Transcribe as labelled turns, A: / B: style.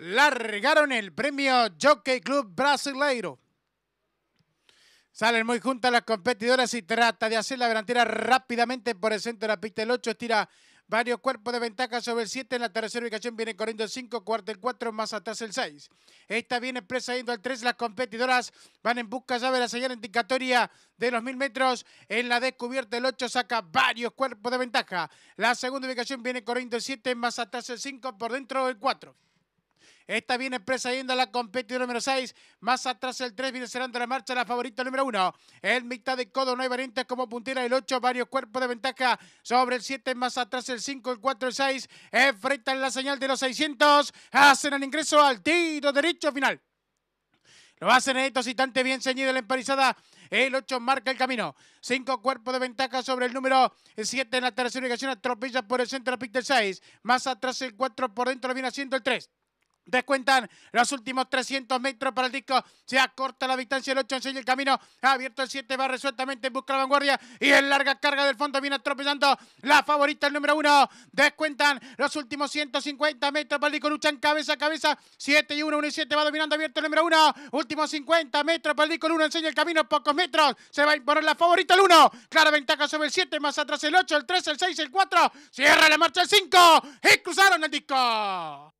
A: largaron el premio Jockey Club Brasileiro. Salen muy juntas las competidoras y trata de hacer la delantera rápidamente por el centro de la pista. El 8 estira varios cuerpos de ventaja sobre el 7. En la tercera ubicación viene corriendo el 5, cuarto el 4, más atrás el 6. Esta viene presa yendo al 3. Las competidoras van en busca ya de la señal indicatoria de los 1000 metros. En la descubierta el 8 saca varios cuerpos de ventaja. La segunda ubicación viene corriendo el 7, más atrás el 5, por dentro el 4. Esta viene presa yendo a la competición número 6. Más atrás el 3 viene cerrando la marcha la favorita número 1. En mitad de codo no hay variantes como puntera el 8. Varios cuerpos de ventaja sobre el 7. Más atrás el 5, el 4, el 6. Enfrentan la señal de los 600. Hacen el ingreso al tiro derecho final. Lo hacen en estos instantes bien ceñido la emparizada. El 8 marca el camino. 5 cuerpos de ventaja sobre el número 7 en la tercera ubicación. Atropella por el centro la pista el 6. Más atrás el 4 por dentro lo viene haciendo el 3. Descuentan los últimos 300 metros para el disco. Se acorta la distancia el 8 enseña el camino. abierto el 7, va resueltamente en busca de la vanguardia. Y en larga carga del fondo viene atropellando la favorita, el número 1. Descuentan los últimos 150 metros para el disco. Luchan cabeza a cabeza. 7 y 1, 1 y 7 va dominando abierto el número 1. Últimos 50 metros para el disco. El 1 enseña el camino, pocos metros. Se va a imponer la favorita, el 1. Clara ventaja sobre el 7, más atrás el 8, el 3, el 6, el 4. Cierra la marcha el 5. Y cruzaron el disco.